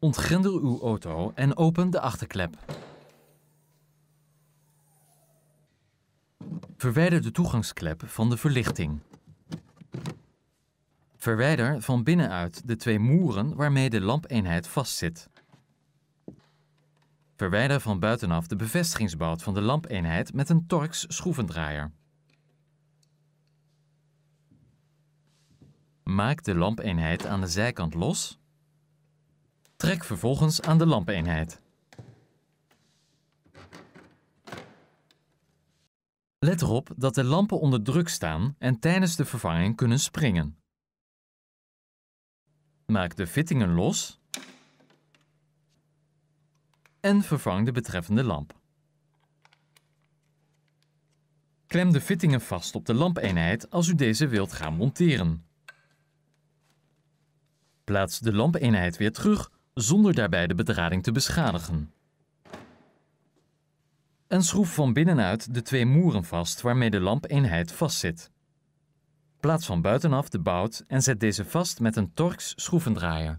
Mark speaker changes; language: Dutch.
Speaker 1: Ontgrendel uw auto en open de achterklep. Verwijder de toegangsklep van de verlichting. Verwijder van binnenuit de twee moeren waarmee de lampeenheid vastzit. Verwijder van buitenaf de bevestigingsbout van de lampeenheid met een Torx schroevendraaier. Maak de lampeenheid aan de zijkant los Trek vervolgens aan de lampeenheid. Let erop dat de lampen onder druk staan en tijdens de vervanging kunnen springen. Maak de fittingen los en vervang de betreffende lamp. Klem de fittingen vast op de lampeenheid als u deze wilt gaan monteren. Plaats de lampeenheid weer terug zonder daarbij de bedrading te beschadigen. En schroef van binnenuit de twee moeren vast waarmee de lampeenheid vastzit. Plaats van buitenaf de bout en zet deze vast met een Torx schroevendraaier.